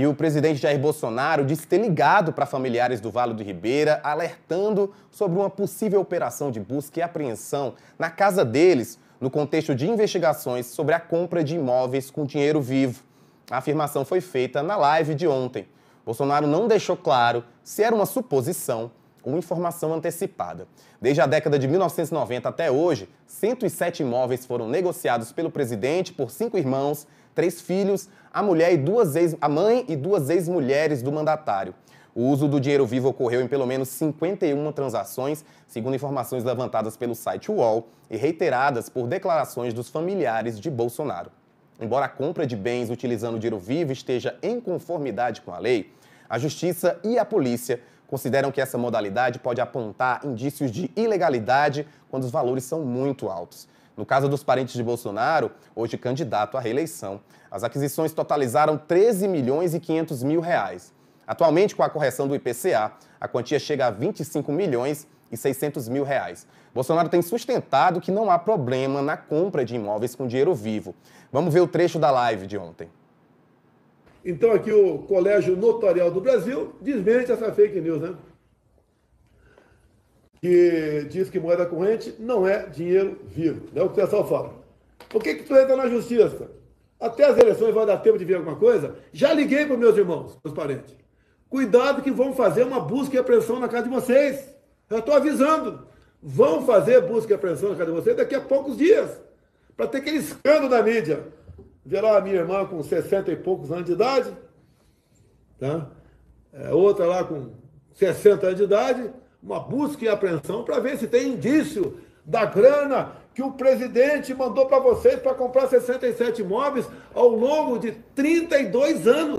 E o presidente Jair Bolsonaro disse ter ligado para familiares do Vale do Ribeira, alertando sobre uma possível operação de busca e apreensão na casa deles, no contexto de investigações sobre a compra de imóveis com dinheiro vivo. A afirmação foi feita na live de ontem. Bolsonaro não deixou claro se era uma suposição uma informação antecipada. Desde a década de 1990 até hoje, 107 imóveis foram negociados pelo presidente por cinco irmãos, três filhos, a mulher e duas ex, a mãe e duas ex-mulheres do mandatário. O uso do dinheiro vivo ocorreu em pelo menos 51 transações, segundo informações levantadas pelo site UOL e reiteradas por declarações dos familiares de Bolsonaro. Embora a compra de bens utilizando dinheiro vivo esteja em conformidade com a lei, a justiça e a polícia consideram que essa modalidade pode apontar indícios de ilegalidade quando os valores são muito altos. No caso dos parentes de Bolsonaro, hoje candidato à reeleição, as aquisições totalizaram 13 milhões e 500 mil reais. Atualmente, com a correção do IPCA, a quantia chega a 25 milhões e 600 mil reais. Bolsonaro tem sustentado que não há problema na compra de imóveis com dinheiro vivo. Vamos ver o trecho da live de ontem. Então aqui o Colégio Notarial do Brasil desmente essa fake news, né? Que diz que moeda corrente não é dinheiro vivo. É o que o é pessoal fala. Por que, que tu entra na justiça? Até as eleições vai dar tempo de vir alguma coisa? Já liguei para meus irmãos, meus parentes. Cuidado que vão fazer uma busca e apreensão na casa de vocês. Eu estou avisando. Vão fazer busca e apreensão na casa de vocês daqui a poucos dias. Para ter aquele escândalo da mídia lá a minha irmã com 60 e poucos anos de idade, tá? É, outra lá com 60 anos de idade, uma busca e apreensão para ver se tem indício da grana que o presidente mandou para vocês para comprar 67 imóveis ao longo de 32 anos.